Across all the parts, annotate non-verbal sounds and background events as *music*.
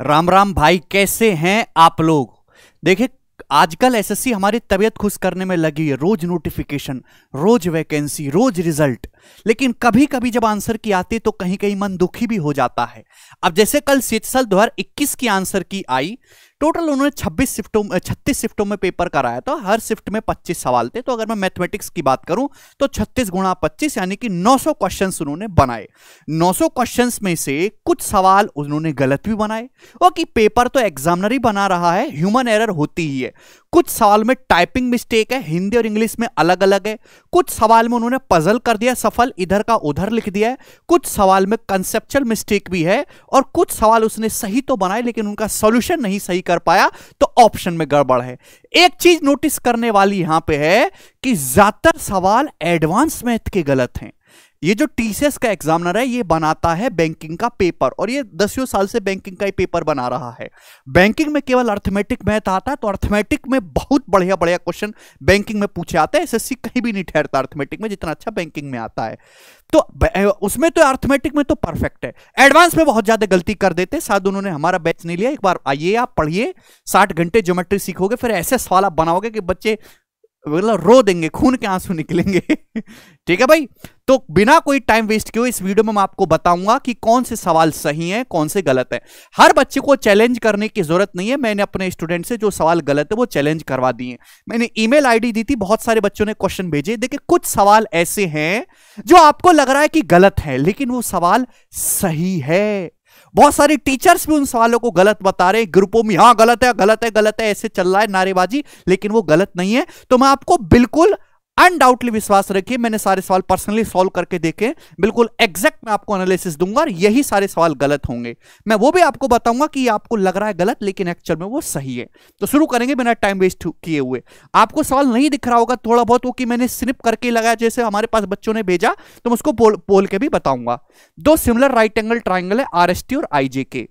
राम राम भाई कैसे हैं आप लोग देखिए आजकल एसएससी हमारी तबीयत खुश करने में लगी है रोज नोटिफिकेशन रोज वैकेंसी रोज रिजल्ट लेकिन कभी कभी जब आंसर की आती तो कहीं कहीं मन दुखी भी हो जाता है अब जैसे कल शीतल दो की आंसर की आई टोटल उन्होंने 26 शिफ्टों छत्तीस शिफ्टों में पेपर कराया था हर शिफ्ट में 25 सवाल थे तो अगर मैं मैथमेटिक्स की बात करूं तो 36 गुणा पच्चीस यानी कि 900 सौ क्वेश्चन उन्होंने बनाए 900 सौ क्वेश्चन में से कुछ सवाल उन्होंने गलत भी बनाए और कि पेपर तो एग्जामिनर ही बना रहा है ह्यूमन एरर होती ही है कुछ सवाल में टाइपिंग मिस्टेक है हिंदी और इंग्लिश में अलग अलग है कुछ सवाल में उन्होंने पजल कर दिया सब सफल इधर का उधर लिख दिया है कुछ सवाल में कंसेप्चुअल मिस्टेक भी है और कुछ सवाल उसने सही तो बनाए लेकिन उनका सोल्यूशन नहीं सही कर पाया तो ऑप्शन में गड़बड़ है एक चीज नोटिस करने वाली यहां पे है कि ज्यादातर सवाल एडवांस मैथ के गलत हैं ये जो टीसीएस का एग्जामिनर है ये बनाता है बैंकिंग का पेपर और ये दसियों साल से बैंकिंग का ही पेपर बना रहा है बैंकिंग में केवल अर्थमेटिक मैथ आता है तो अर्थमेटिक में बहुत बढ़िया बढ़िया क्वेश्चन बैंकिंग में पूछे आते हैं एसएससी कहीं भी नहीं ठहरता अर्थमेटिक में जितना अच्छा बैंकिंग में आता है तो उसमें तो अर्थमेटिक में तो परफेक्ट है एडवांस में बहुत ज्यादा गलती कर देते शायद उन्होंने हमारा बैच नहीं लिया एक बार आइए आप पढ़िए साठ घंटे ज्योमेट्री सीखोगे फिर ऐसे सवाल आप बनाओगे कि बच्चे मतलब रो देंगे खून के आंसू निकलेंगे *laughs* ठीक है भाई तो बिना कोई टाइम वेस्ट किए इस वीडियो में मैं आपको बताऊंगा कि कौन से सवाल सही हैं कौन से गलत हैं हर बच्चे को चैलेंज करने की जरूरत नहीं है मैंने अपने स्टूडेंट से जो सवाल गलत है वो चैलेंज करवा दिए मैंने ईमेल आईडी दी थी बहुत सारे बच्चों ने क्वेश्चन भेजे देखिए कुछ सवाल ऐसे हैं जो आपको लग रहा है कि गलत है लेकिन वो सवाल सही है बहुत सारे टीचर्स भी उन सवालों को गलत बता रहे ग्रुपों में हाँ गलत है गलत है गलत है ऐसे चल रहा है नारेबाजी लेकिन वो गलत नहीं है तो मैं आपको बिल्कुल अनडाउटली विश्वास रखिए मैंने सारे सवाल पर्सनली सॉल्व करके देखे बिल्कुल एग्जैक्ट मैं आपको एनालिसिस दूंगा और यही सारे सवाल गलत होंगे मैं वो भी आपको बताऊंगा कि आपको लग रहा है गलत लेकिन एक्चुअल में वो सही है तो शुरू करेंगे बिना टाइम वेस्ट किए हुए आपको सवाल नहीं दिख रहा होगा थोड़ा बहुत वो कि मैंने स्निप करके लगाया जैसे हमारे पास बच्चों ने भेजा तो मैं उसको बोल बोल के भी बताऊंगा दो सिमिलर राइट एंगल ट्राइंगल है आर और आई के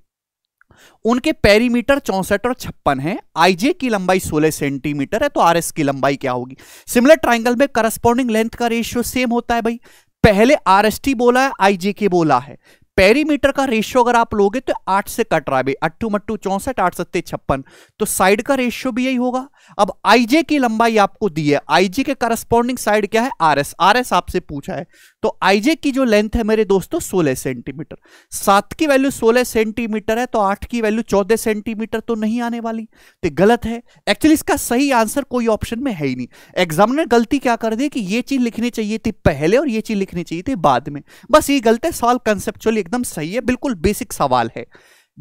उनके पेरीमीटर चौसठ और छप्पन है आईजे की लंबाई 16 सेंटीमीटर है तो आरएस की लंबाई क्या होगी सिमिलर ट्राइंगल में करस्पॉन्डिंग लेंथ का रेशियो सेम होता है भाई पहले आरएसटी बोला है आईजे के बोला है पेरीमीटर का रेशियो अगर आप लोगे तो आठ से कट रहा है भाई अट्टू मट्टू चौसठ आठ सत्ते छप्पन तो साइड का रेशियो भी यही होगा अब आईजे की लंबाई आपको दी है आईजे के करस्पॉन्डिंग साइड क्या है आर एस आर एस आपसे पूछा है तो आईजे की जो लेंथ है मेरे दोस्तों सोलह सेंटीमीटर सात की वैल्यू सोलह सेंटीमीटर है तो आठ की वैल्यू चौदह सेंटीमीटर तो नहीं आने वाली तो गलत है एक्चुअली इसका सही आंसर कोई ऑप्शन में है ही नहीं एग्जामिनर गलती क्या कर दी कि ये चीज लिखनी चाहिए थी पहले और ये चीज लिखनी चाहिए थी बाद में बस ये गलत है सवाल कंसेप्चुअली एकदम सही है बिल्कुल बेसिक सवाल है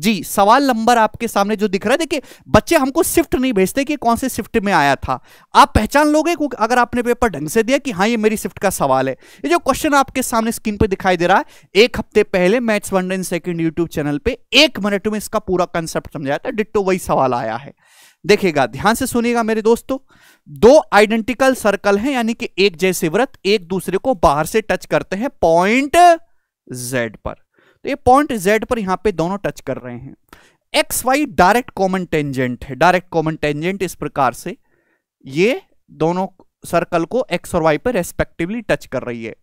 जी सवाल नंबर आपके सामने जो दिख रहा है देखिए बच्चे हमको शिफ्ट नहीं भेजते कि कौन से शिफ्ट में आया था आप पहचान लोगे अगर आपने पेपर ढंग से दिया कि हाँ ये मेरी शिफ्ट का सवाल है ये जो क्वेश्चन आपके सामने स्क्रीन पर दिखाई दे रहा है एक हफ्ते पहले maths one and second YouTube channel पर एक मिनट में इसका पूरा कंसेप्ट समझाया था डिट्टो वही सवाल आया है देखिएगा ध्यान से सुनिएगा मेरे दोस्तों दो आइडेंटिकल सर्कल हैं यानी कि एक जैसे व्रत एक दूसरे को बाहर से टच करते हैं पॉइंट जेड पर तो ये पॉइंट जेड पर यहां पे दोनों टच कर रहे हैं X Y direct common tangent है डायरेक्ट कॉमन टेंजेंट इस प्रकार से ये दोनों सर्कल को एक्स और वाई पर रेस्पेक्टिवली टच कर रही है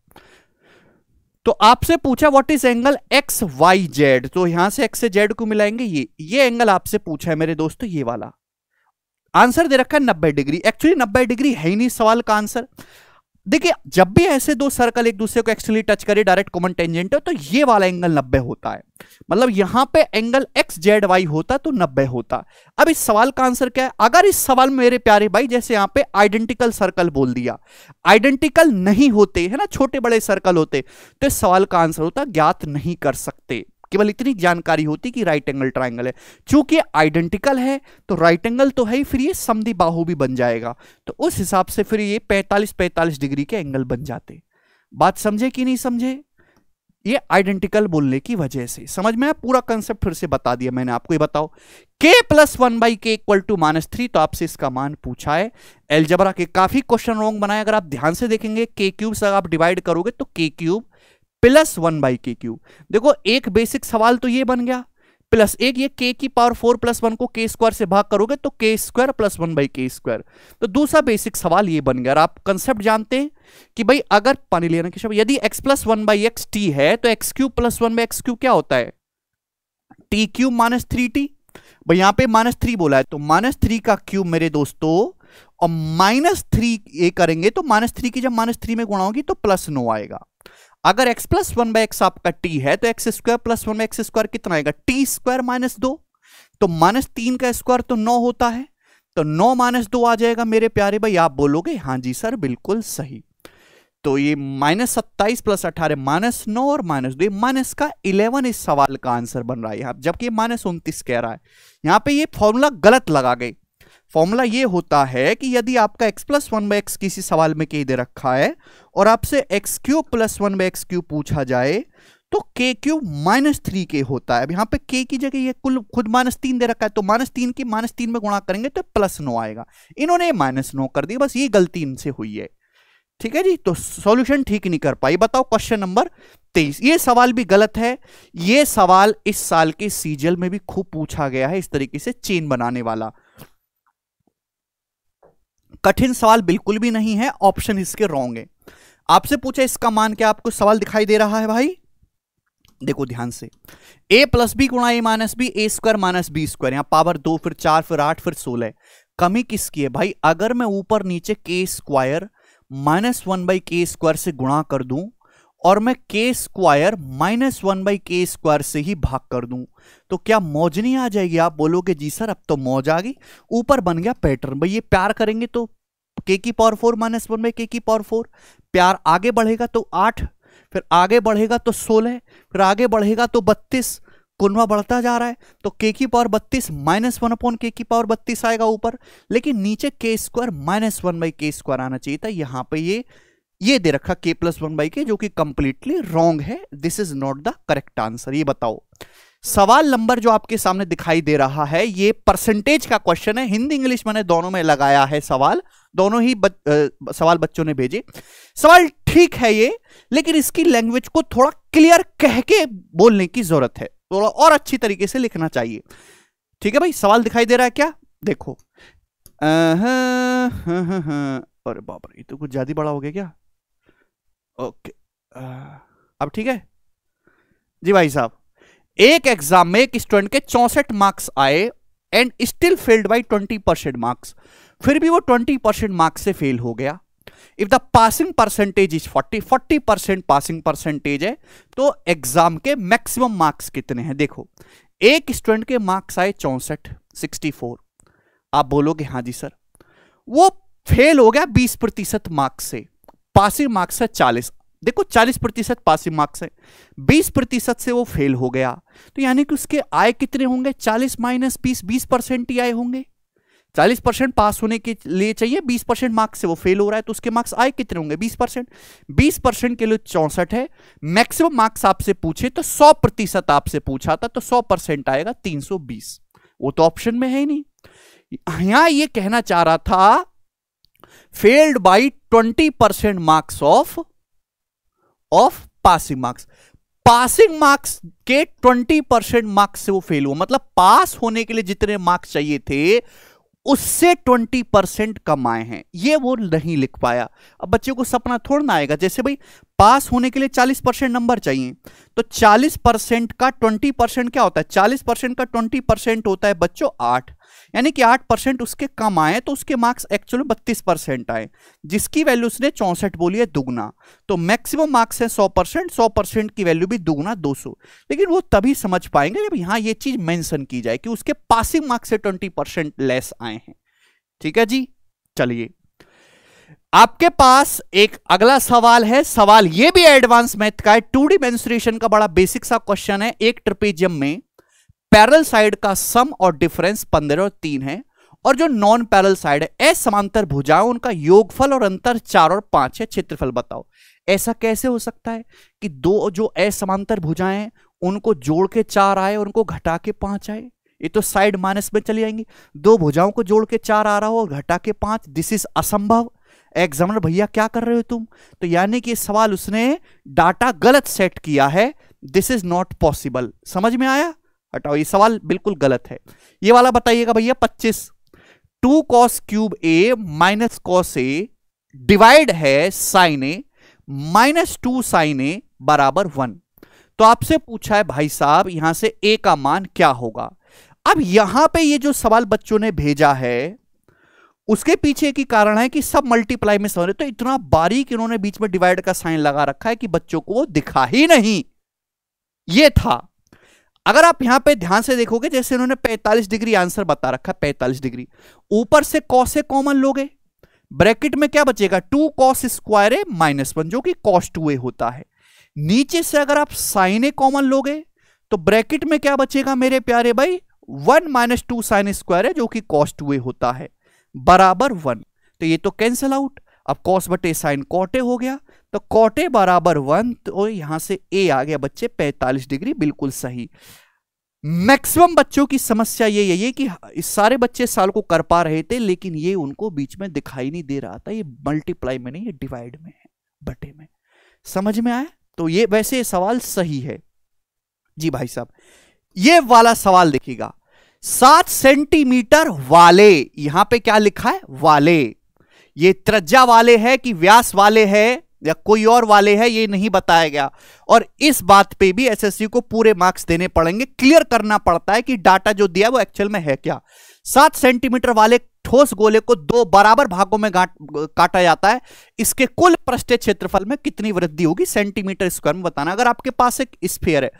तो आपसे पूछा what is angle X Y Z तो यहां से एक्स से जेड को मिलाएंगे ये ये एंगल आपसे पूछा है मेरे दोस्तों ये वाला आंसर दे रखा है नब्बे डिग्री एक्चुअली नब्बे डिग्री है ही नहीं सवाल का आंसर देखिए जब भी ऐसे दो सर्कल एक दूसरे को एक्सटर्नली टच करे डायरेक्ट कॉमन टेंजेंट है तो ये वाला एंगल 90 होता है मतलब यहां पे एंगल एक्स जेड वाई होता तो 90 होता अब इस सवाल का आंसर क्या है अगर इस सवाल में मेरे प्यारे भाई जैसे यहां पे आइडेंटिकल सर्कल बोल दिया आइडेंटिकल नहीं होते है ना छोटे बड़े सर्कल होते तो इस सवाल का आंसर होता ज्ञात नहीं कर सकते केवल इतनी जानकारी होती कि राइट एंगल ट्राइंगल है चूंकि आइडेंटिकल है तो राइट एंगल तो है ही फिर ये समधि बाहु भी बन जाएगा तो उस हिसाब से फिर ये 45-45 डिग्री के एंगल बन जाते बात समझे कि नहीं समझे ये आइडेंटिकल बोलने की वजह से समझ में पूरा कंसेप्ट फिर से बता दिया मैंने आपको ये बताओ K plus one by K equal to minus three तो आपसे इसका मान पूछा है एलजबरा के काफी क्वेश्चन रॉन्ग बनाए अगर आप ध्यान से देखेंगे के क्यूब से आप डिवाइड करोगे तो K cube plus one by K cube देखो एक बेसिक सवाल तो ये बन गया प्लस एक ये के की पावर फोर प्लस वन को के स्क्वायर से भाग करोगे तो K square plus one by के स्क्वायर तो दूसरा बेसिक सवाल ये बन गया और आप कंसेप्ट जानते हैं कि भाई अगर पानी लेना के शब्द यदि X plus one by X T है तो X cube plus one by X cube क्या होता है T cube minus three T भाई यहां पर माइनस थ्री बोला है तो माइनस थ्री का क्यूब मेरे दोस्तों और माइनस थ्री ये करेंगे तो माइनस थ्री की जब माइनस थ्री में गुणा होगी तो प्लस नो आएगा अगर x plus one by X आपका t है तो X square plus one by X square कितना आएगा टी स्क्वायर माइनस दो तो माइनस तीन का स्क्वायर तो नौ होता है तो नौ माइनस दो आ जाएगा मेरे प्यारे भाई आप बोलोगे हाँ जी सर बिल्कुल सही तो ये माइनस सत्ताईस प्लस अठारह माइनस नौ और माइनस दो माइनस का इलेवन इस सवाल का आंसर बन रहा है यहां जबकि माइनस उनतीस कह रहा है यहाँ पे ये फॉर्मूला गलत लगा गई फॉर्मूला ये होता है कि यदि आपका x plus one by X किसी सवाल में के दे रखा है और आपसे X cube plus one by X cube पूछा जाए तो के क्यूब माइनस थ्री के होता है अब यहाँ पे के की जगह ये कुल खुद माइनस तीन दे रखा है तो माइनस तीन की माइनस तीन में गुणा करेंगे तो प्लस नो आएगा इन्होंने माइनस नो कर दिया बस ये गलती इनसे हुई है ठीक है जी तो सॉल्यूशन ठीक नहीं कर पाई बताओ क्वेश्चन नंबर तेईस ये सवाल भी गलत है ये सवाल इस साल के सीजल में भी खूब पूछा गया है इस तरीके से चेन बनाने वाला कठिन सवाल बिल्कुल भी नहीं है ऑप्शन इसके रॉन्ग है आपसे पूछा इसका मान क्या आपको सवाल दिखाई दे रहा है भाई देखो ध्यान से ए प्लस बी गुणा A minus B A square minus B square यहां पावर दो फिर चार फिर आठ फिर सोलह कमी किसकी है भाई अगर मैं ऊपर नीचे के स्क्वायर माइनस वन बाई के स्क्वायर से गुणा कर दूं और मैं K square minus one by के स्क्वायर से ही भाग कर दूं तो क्या मौज नहीं आ जाएगी आप बोलोगे जी सर अब तो मौज आ गई ऊपर बन गया पैटर्न भाई ये प्यार करेंगे तो के की power four minus one by K की पावर फोर प्यार आगे बढ़ेगा तो आठ फिर आगे बढ़ेगा तो सोलह फिर आगे बढ़ेगा तो बत्तीस कुनवा बढ़ता जा रहा है तो के की पावर बत्तीस माइनस वन अपॉन के की पावर बत्तीस आएगा ऊपर लेकिन नीचे के स्क्वायर माइनस वन बाई के स्क्वायर आना चाहिए था यहाँ पे ये ये दे रखा के प्लस वन बाई के जो कि कंप्लीटली रॉन्ग है this is not the correct answer ये बताओ सवाल नंबर जो आपके सामने दिखाई दे रहा है ये परसेंटेज का क्वेश्चन है हिंदी इंग्लिश मैंने दोनों में लगाया है सवाल दोनों ही बच, आ, सवाल बच्चों ने भेजे सवाल ठीक है ये लेकिन इसकी लैंग्वेज को थोड़ा क्लियर कह के बोलने की जरूरत है थोड़ा और अच्छी तरीके से लिखना चाहिए ठीक है भाई सवाल दिखाई दे रहा है क्या देखो अरे बाबर ये तो कुछ ज्यादा बड़ा हो गया क्या ओके अब ठीक है जी भाई साहब एक एग्जाम में एक स्टूडेंट के चौसठ मार्क्स आए and still failed by twenty percent marks फिर भी वो ट्वेंटी परसेंट मार्क्स से फेल हो गया if the passing percentage is forty forty percent passing percentage है तो एग्जाम के मैक्सिमम मार्क्स कितने हैं देखो एक स्टूडेंट के मार्क्स आए चौसठ सिक्सटी फोर आप बोलोगे हाँ जी सर वो फेल हो गया बीस प्रतिशत मार्क्स से पासिंग मार्क्स है चालीस देखो चालीस प्रतिशत पासिंग मार्क्स है बीस प्रतिशत से वो फेल हो गया तो यानी कि उसके आय कितने होंगे चालीस माइनस बीस बीस परसेंट ही आय होंगे चालीस परसेंट पास होने के लिए चाहिए बीस परसेंट मार्क्स से वो फेल हो रहा है तो उसके मार्क्स आए कितने होंगे बीस परसेंट बीस परसेंट के लिए चौंसठ है मैक्सिमम मार्क्स आपसे पूछे तो सौ प्रतिशत आपसे पूछा था तो सौ परसेंट आएगा तीन सौ बीस वो तो ऑप्शन में है ही नहीं यहां ये कहना चाह रहा था by twenty 20% marks off off passing marks passing marks के 20 परसेंट मार्क्स से वो फेल हुआ मतलब पास होने के लिए जितने मार्क्स चाहिए थे उससे 20 परसेंट कम आए हैं ये वो नहीं लिख पाया अब बच्चे को सपना थोड़ा ना आएगा जैसे भाई पास होने के लिए 40 परसेंट नंबर चाहिए तो 40 परसेंट का 20 परसेंट क्या होता है 40 परसेंट का 20 परसेंट होता है बच्चों आठ यानी कि आठ परसेंट उसके कम आए तो उसके मार्क्स एक्चुअली बत्तीस परसेंट आए जिसकी वैल्यू उसने चौंसठ बोली है दुगना तो मैक्सिमम मार्क्स है सौ परसेंट सौ परसेंट की वैल्यू भी दुगना दो लेकिन वो तभी समझ पाएंगे जब यहाँ ये चीज मेंशन की जाए कि उसके पासिंग मार्क्स से ट्वेंटी परसेंट लेस आए हैं ठीक है जी चलिए आपके पास एक अगला सवाल है सवाल ये भी एडवांस मैथ का है टू डी मेन्सुरेशन का बड़ा बेसिक सा क्वेश्चन है एक ट्रिपेजियम में पैरल साइड का सम और डिफरेंस पंद्रह और तीन है और जो नॉन पैरल साइड है असमांतर भुजाओं उनका योगफल और अंतर चार और पांच है क्षेत्रफल बताओ ऐसा कैसे हो सकता है कि दो जो असमांतर भुजाएं हैं उनको जोड़ के चार आए और उनको घटा के पांच आए ये तो साइड माइनस में चली जाएंगी दो भुजाओं को जोड़ के चार आ रहा हो और घटा के पांच दिस इज असंभव एग्जामिनर भैया क्या कर रहे हो तुम तो यानी कि सवाल उसने डाटा गलत सेट किया है दिस इज नॉट पॉसिबल समझ में आया हटाओ ये सवाल बिल्कुल गलत है ये वाला बताइएगा भैया पच्चीस two cos cube a minus cos a divide है sine a minus two sine a बराबर वन तो आपसे पूछा है भाई साहब यहां से ए का मान क्या होगा अब यहां पे ये जो सवाल बच्चों ने भेजा है उसके पीछे की कारण है कि सब मल्टीप्लाई में समझ तो इतना बारीक इन्होंने बीच में डिवाइड का साइन लगा रखा है कि बच्चों को वो दिखा ही नहीं ये था अगर आप यहां पे ध्यान से देखोगे जैसे उन्होंने 45 डिग्री आंसर बता रखा 45 डिग्री ऊपर से कॉस से कॉमन लोगे ब्रैकेट में क्या बचेगा two cos square a minus one जो कि कॉस टू ए होता है नीचे से अगर आप साइन ए कॉमन लोगे तो ब्रैकेट में क्या बचेगा मेरे प्यारे भाई one minus two sine square है जो कि कॉस टू ए होता है बराबर वन तो ये तो कैंसिल आउट अब कॉस बटे साइन कॉटे हो गया तो कोटे बराबर वन तो यहां से ए आ गया बच्चे 45 डिग्री बिल्कुल सही मैक्सिमम बच्चों की समस्या ये यही है कि सारे बच्चे साल को कर पा रहे थे लेकिन ये उनको बीच में दिखाई नहीं दे रहा था ये मल्टीप्लाई में नहीं ये डिवाइड में है बटे में समझ में आया तो ये वैसे ये सवाल सही है जी भाई साहब ये वाला सवाल देखिएगा सात सेंटीमीटर वाले यहां पे क्या लिखा है वाले ये त्रज्जा वाले है कि व्यास वाले है या कोई और वाले है ये नहीं बताया गया और इस बात पे भी एसएससी को पूरे मार्क्स देने पड़ेंगे क्लियर करना पड़ता है कि डाटा जो दिया वो एक्चुअल में है क्या सात सेंटीमीटर वाले ठोस गोले को दो बराबर भागों में काटा जाता है इसके कुल पृष्ठीय क्षेत्रफल में कितनी वृद्धि होगी सेंटीमीटर स्क्वायर में बताना अगर आपके पास एक स्फेयर है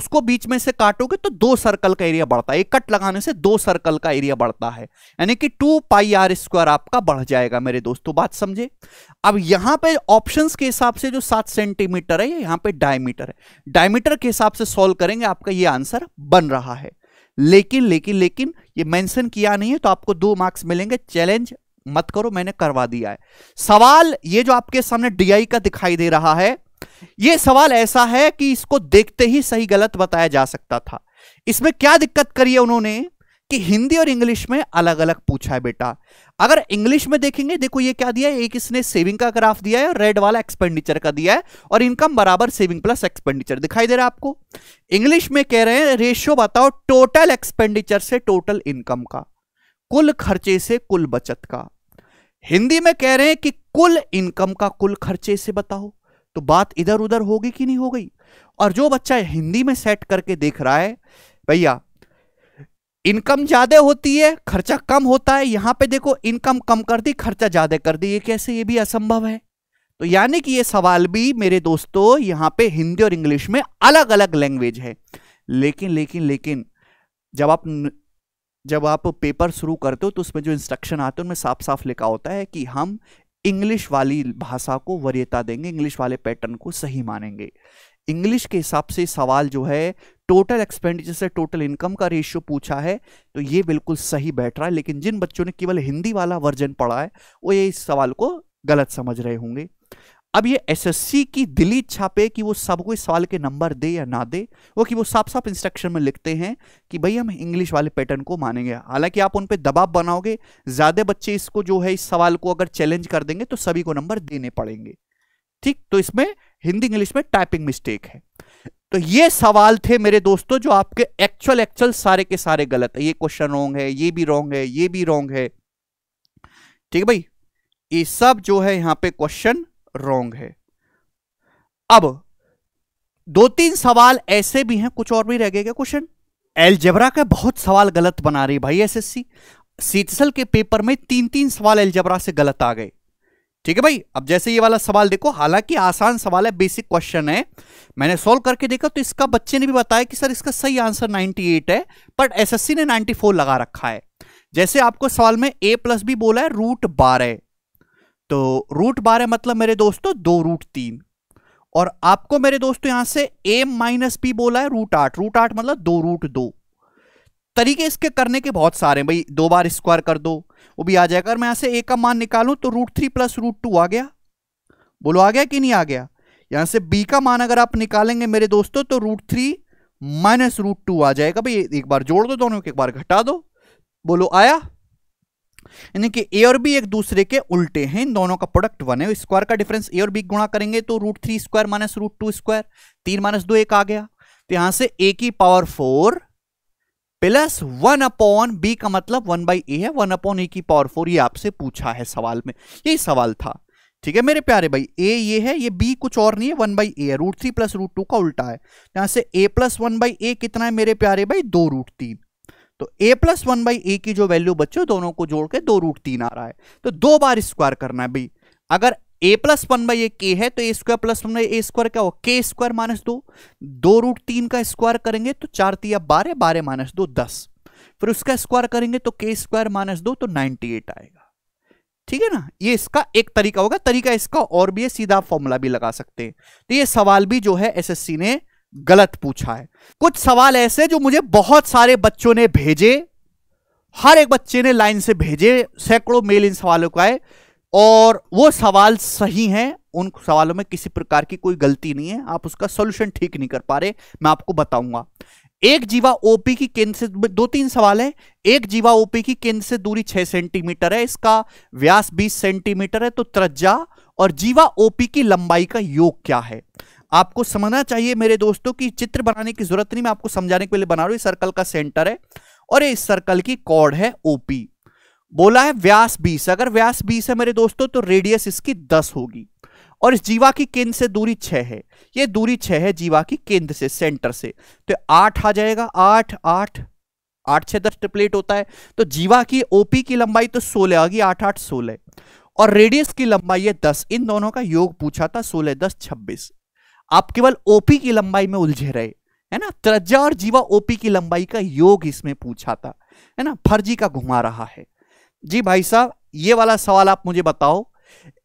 उसको बीच में से काटोगे तो दो सर्कल का एरिया बढ़ता है एक कट लगाने से दो सर्कल का एरिया बढ़ता है यानी कि टू पाई आर स्क्वायर आपका बढ़ जाएगा मेरे दोस्तों बात समझे अब यहां पर ऑप्शन के हिसाब से जो सात सेंटीमीटर है यहां पर डायमीटर है डायमीटर के हिसाब से सोल्व करेंगे आपका यह आंसर बन रहा है लेकिन लेकिन लेकिन ये मेंशन किया नहीं है तो आपको दो मार्क्स मिलेंगे चैलेंज मत करो मैंने करवा दिया है सवाल ये जो आपके सामने डीआई का दिखाई दे रहा है ये सवाल ऐसा है कि इसको देखते ही सही गलत बताया जा सकता था इसमें क्या दिक्कत करी है उन्होंने कि हिंदी और इंग्लिश में अलग अलग पूछा है बेटा अगर इंग्लिश में देखेंगे देखो ये क्या दिया है एक इसने सेविंग का ग्राफ दिया है और रेड वाला एक्सपेंडिचर का दिया है और इनकम बराबर सेविंग प्लस एक्सपेंडिचर दिखाई दे रहा है आपको इंग्लिश में कह रहे हैं रेशियो बताओ टोटल एक्सपेंडिचर से टोटल इनकम का कुल खर्चे से कुल बचत का हिंदी में कह रहे हैं कि कुल इनकम का कुल खर्चे से बताओ तो बात इधर उधर होगी कि नहीं हो गई और जो बच्चा हिंदी में सेट करके देख रहा है भैया इनकम ज्यादा होती है खर्चा कम होता है यहां पे देखो इनकम कम कर दी खर्चा ज्यादा कर दी ये कैसे ये भी असंभव है तो यानी कि ये सवाल भी मेरे दोस्तों यहाँ पे हिंदी और इंग्लिश में अलग अलग लैंग्वेज है लेकिन लेकिन लेकिन जब आप जब आप पेपर शुरू करते हो तो उसमें जो इंस्ट्रक्शन आते हैं उनमें साफ साफ लिखा होता है कि हम इंग्लिश वाली भाषा को वरीयता देंगे इंग्लिश वाले पैटर्न को सही मानेंगे इंग्लिश के हिसाब से सवाल जो है टोटल एक्सपेंडिचर से टोटल इनकम का रेशियो पूछा है तो ये बिल्कुल सही बैठ रहा है लेकिन जिन बच्चों ने केवल हिंदी वाला वर्जन पढ़ा है वो ये इस सवाल को गलत समझ रहे होंगे अब ये एसएससी की दिली इच्छा पे कि वो सबको इस सवाल के नंबर दे या ना दे वो कि वो साफ साफ इंस्ट्रक्शन में लिखते हैं कि भाई हम इंग्लिश वाले पैटर्न को मानेंगे हालांकि आप उन पर दबाव बनाओगे ज़्यादा बच्चे इसको जो है इस सवाल को अगर चैलेंज कर देंगे तो सभी को नंबर देने पड़ेंगे ठीक तो इसमें हिंदी इंग्लिश में टाइपिंग मिस्टेक है तो ये सवाल थे मेरे दोस्तों जो आपके एक्चुअल एक्चुअल सारे के सारे गलत है ये क्वेश्चन रॉन्ग है ये भी रॉन्ग है ये भी रॉन्ग है ठीक है भाई ये सब जो है यहां पे क्वेश्चन रॉन्ग है अब दो तीन सवाल ऐसे भी हैं कुछ और भी रह गए क्या क्वेश्चन एलजेबरा का बहुत सवाल गलत बना रही भाई एस सीटसल के पेपर में तीन तीन सवाल एलजेबरा से गलत आ गए ठीक है भाई अब जैसे ये वाला सवाल देखो हालांकि आसान सवाल है बेसिक क्वेश्चन है मैंने सोल्व करके देखा तो इसका बच्चे ने भी बताया कि सर इसका सही आंसर 98 है बट एसएससी ने 94 लगा रखा है जैसे आपको सवाल में ए प्लस बी बोला है रूट बारह तो रूट बारह मतलब मेरे दोस्तों दो रूट तीन और आपको मेरे दोस्तों यहां से ए माइनस बी बोला है रूट आठ रूट आठ मतलब दो रूट दो तरीके इसके करने के बहुत सारे हैं भाई दो बार स्क्वायर कर दो वो भी आ जाएगा अगर मैं यहाँ से ए का मान निकालूं तो root three plus root two आ गया बोलो आ गया कि नहीं आ गया यहाँ से बी का मान अगर आप निकालेंगे मेरे दोस्तों तो root three minus root two आ जाएगा भाई एक बार जोड़ दो दोनों को एक बार घटा दो बोलो आया यानी कि ए और बी एक दूसरे के उल्टे हैं इन दोनों का प्रोडक्ट वन है स्क्वायर का डिफरेंस ए और बी गुणा करेंगे तो root three square minus root two square तीन माइनस दो एक आ गया तो यहां से ए की power four plus one upon b का मतलब वन बाई ए है वन अपॉन ए की पावर फोर ये आपसे पूछा है सवाल में यही सवाल था ठीक है मेरे प्यारे भाई ए ये है ये बी कुछ और नहीं है वन बाई ए है root three plus root two का उल्टा है यहां से a plus one by a कितना है मेरे प्यारे भाई दो रूट तीन तो a plus one by a की जो वैल्यू बच्चों दोनों को जोड़ के दो रूट तीन आ रहा है तो दो बार स्क्वायर करना है भाई अगर a plus one by a के है तो a square plus one by a square क्या हो के स्क्वायर माइनस दो दो रूट तीन का स्क्वायर करेंगे तो चार तीया बारह बारह माइनस दो दस फिर उसका स्क्वायर करेंगे तो के स्क्वायर माइनस दो तो नाइनटी एट आएगा ठीक है ना ये इसका एक तरीका होगा तरीका इसका और भी है सीधा फॉर्मूला भी लगा सकते हैं तो ये सवाल भी जो है एसएससी ने गलत पूछा है कुछ सवाल ऐसे जो मुझे बहुत सारे बच्चों ने भेजे हर एक बच्चे ने लाइन से भेजे सैकड़ों मेल इन सवालों को आए और वो सवाल सही हैं उन सवालों में किसी प्रकार की कोई गलती नहीं है आप उसका सोल्यूशन ठीक नहीं कर पा रहे मैं आपको बताऊंगा एक जीवा ओपी की केंद्र से दो तीन सवाल है एक जीवा ओपी की केंद्र से दूरी छह सेंटीमीटर है इसका व्यास बीस सेंटीमीटर है तो त्रज्जा और जीवा ओपी की लंबाई का योग क्या है आपको समझना चाहिए मेरे दोस्तों की चित्र बनाने की जरूरत नहीं मैं आपको समझाने के लिए बना रहा हूं सर्कल का सेंटर है और इस सर्कल की कॉर्ड है ओपी बोला है व्यास बीस अगर व्यास बीस है मेरे दोस्तों तो रेडियस इसकी दस होगी और इस जीवा की केंद्र से दूरी छह है ये दूरी छ है जीवा की केंद्र से सेंटर से तो आठ आ जाएगा आठ आठ आठ छह दस ट्रिपलेट होता है तो जीवा की ओपी की लंबाई तो सोलह आ गई आठ आठ सोलह और रेडियस की लंबाई है दस इन दोनों का योग पूछा था सोलह दस छब्बीस आप केवल ओपी की लंबाई में उलझे रहे है ना त्रजा और जीवा ओपी की लंबाई का योग इसमें पूछा था है ना फर्जी का घुमा रहा है जी भाई साहब ये वाला सवाल आप मुझे बताओ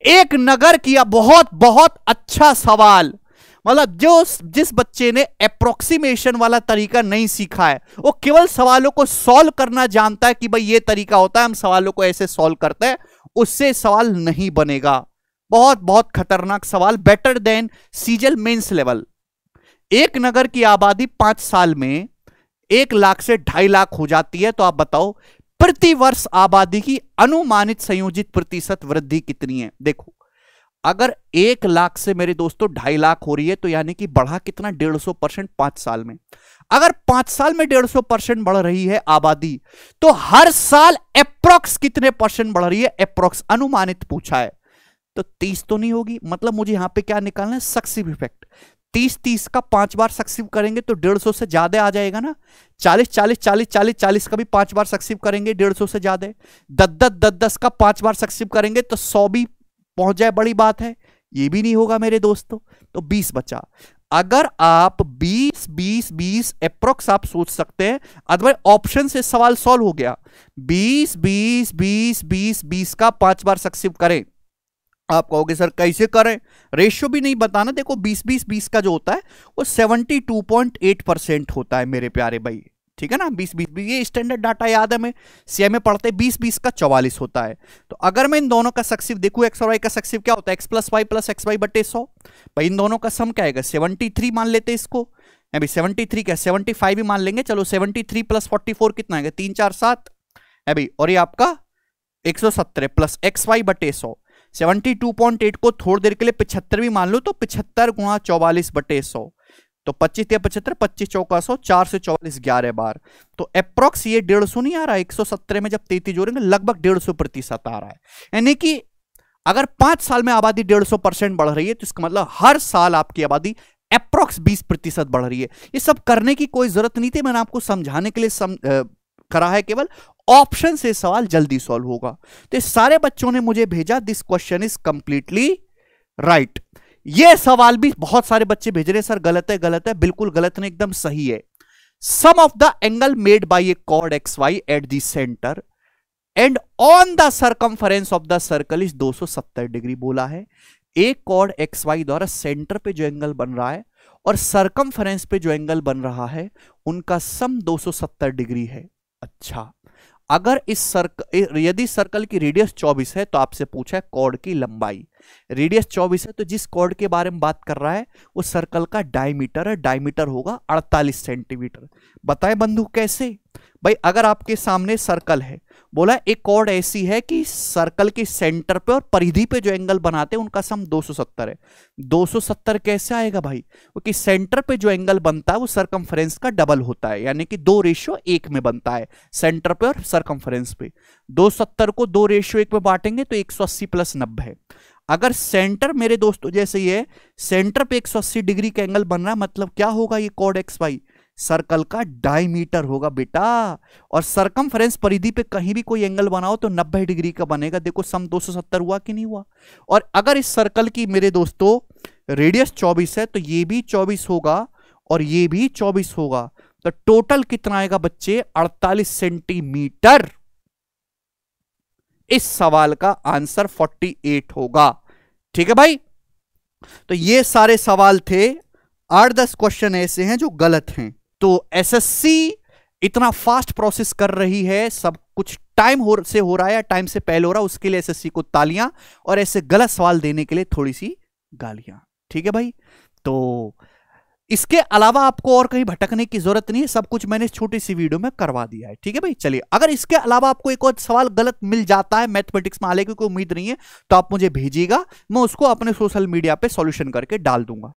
एक नगर किया बहुत बहुत अच्छा सवाल मतलब जो जिस बच्चे ने अप्रोक्सीमेशन वाला तरीका नहीं सीखा है वो केवल सवालों को सॉल्व करना जानता है कि भाई ये तरीका होता है हम सवालों को ऐसे सॉल्व करते हैं उससे सवाल नहीं बनेगा बहुत बहुत खतरनाक सवाल बेटर देन सीजल मेंस लेवल एक नगर की आबादी पांच साल में एक लाख से ढाई लाख हो जाती है तो आप बताओ प्रति वर्ष आबादी की अनुमानित संयोजित प्रतिशत वृद्धि कितनी है देखो अगर एक लाख से मेरे दोस्तों ढाई लाख हो रही है तो यानी कि बढ़ा कितना डेढ़ सौ परसेंट पांच साल में अगर पांच साल में डेढ़ सौ परसेंट बढ़ रही है आबादी तो हर साल अप्रोक्स कितने परसेंट बढ़ रही है अप्रोक्स अनुमानित पूछा है तो तीस तो नहीं होगी मतलब मुझे यहां पे क्या निकालना है सक्सिव इफेक्ट तीस तीस का पांच बार सक्सीव करेंगे तो डेढ़ सौ से ज्यादा आ जाएगा ना चालीस चालीस चालीस चालीस चालीस का भी पांच बार सक्सीव करेंगे डेढ़ सौ से ज्यादा दस दस दस दस का पांच बार सक्सीव करेंगे तो सौ भी पहुंच जाए बड़ी बात है ये भी नहीं होगा मेरे दोस्तों तो बीस बचा अगर आप बीस बीस बीस अप्रोक्स आप सोच सकते हैं अदरवाइज ऑप्शन से सवाल सॉल्व हो गया बीस बीस बीस बीस बीस का पांच बार सक्सीव करें आप कहोगे सर कैसे करें रेशियो भी नहीं बताना देखो 20-20 20 का जो होता है वो 72.8 परसेंट होता है मेरे प्यारे भाई ठीक है ना 20 20 ये स्टैंडर्ड डाटा याद है मैं सीएम में पढ़ते 20 20 का 44 होता है तो अगर मैं इन दोनों का सक्सिव देखू एक्स और वाई का सक्सिव क्या होता है x plus y plus x y बटे सौ भाई इन दोनों का सम क्या आएगा सेवेंटी मान लेते इसको अभी थ्री क्या फाइव ही मान लेंगे चलो seventy three plus forty four कितना आएगा तीन चार सात अभी और ये आपका एक सौ सत्तर प्लस एक्स वाई बटे सौ 72.8 को थोड़ी देर के लिए पिछहत्तर भी मान लो तो पिछहत्तर गुणा चौवालीस बटे सौ तो पच्चीस या पचहत्तर पच्चीस चौका सौ चार सौ चौवालीस ग्यारह बार तो अप्रोक्स ये डेढ़ सौ नहीं आ रहा है एक सौ सत्रह में जब तेती जोड़ेंगे लगभग डेढ़ सौ प्रतिशत आ रहा है यानी कि अगर पांच साल में आबादी डेढ़ सौ परसेंट बढ़ रही है तो इसका मतलब हर साल आपकी आबादी अप्रोक्स बीस प्रतिशत बढ़ रही है ये सब करने की कोई जरूरत नहीं थी मैंने आपको समझाने के लिए सम, करा है केवल ऑप्शन से सवाल जल्दी सॉल्व होगा तो सारे बच्चों ने मुझे भेजा this question is completely right ये सवाल भी बहुत सारे बच्चे भेज रहे सर गलत है गलत है बिल्कुल गलत नहीं एकदम सही है sum of the angle made by a chord x y at the centre and on the circumference of the circle is 270 degree बोला है एक कॉर्ड एक्स वाई द्वारा सेंटर पे जो एंगल बन रहा है और सर्कम्फरेंस पे जो एंगल बन रहा है उनका सम 270 डिग्री है अच्छा अगर इस सर्कल यदि सर्कल की रेडियस 24 है तो आपसे पूछा है कॉर्ड की लंबाई रेडियस 24 है तो जिस कॉर्ड के बारे में बात कर रहा है वो सर्कल का डायमीटर है डायमीटर होगा 48 सेंटीमीटर बताएं बंधु कैसे भाई अगर आपके सामने सर्कल है बोला एक कॉर्ड ऐसी है कि सर्कल के सेंटर पे और परिधि पे जो एंगल बनाते हैं उनका सम 270 है 270 कैसे आएगा भाई क्योंकि सेंटर पे जो एंगल बनता है वो सरकमफ्रेंस का डबल होता है यानी कि दो रेशियो एक में बनता है सेंटर पे और सरकमफ्रेंस पे 270 को दो रेशियो एक में बांटेंगे तो 180 प्लस नब्बे अगर सेंटर मेरे दोस्तों जैसे ये सेंटर पे एक डिग्री का एंगल बन रहा है मतलब क्या होगा ये कॉड एक्स वाई सर्कल का डायमीटर होगा बेटा और सरकम परिधि पे कहीं भी कोई एंगल बनाओ तो 90 डिग्री का बनेगा देखो सम 270 हुआ कि नहीं हुआ और अगर इस सर्कल की मेरे दोस्तों रेडियस 24 है तो ये भी 24 होगा और ये भी 24 होगा तो टोटल कितना आएगा बच्चे 48 सेंटीमीटर इस सवाल का आंसर 48 होगा ठीक है भाई तो ये सारे सवाल थे आठ दस क्वेश्चन ऐसे हैं जो गलत हैं तो एसएससी इतना फास्ट प्रोसेस कर रही है सब कुछ टाइम हो से हो रहा है टाइम से पहले हो रहा है उसके लिए एसएससी को तालियां और ऐसे गलत सवाल देने के लिए थोड़ी सी गालियां ठीक है भाई तो इसके अलावा आपको और कहीं भटकने की जरूरत नहीं है सब कुछ मैंने छोटी सी वीडियो में करवा दिया है ठीक है भाई चलिए अगर इसके अलावा आपको एक और सवाल गलत मिल जाता है मैथमेटिक्स में आने की कोई उम्मीद नहीं है तो आप मुझे भेजिएगा मैं उसको अपने सोशल मीडिया पे सॉल्यूशन करके डाल दूंगा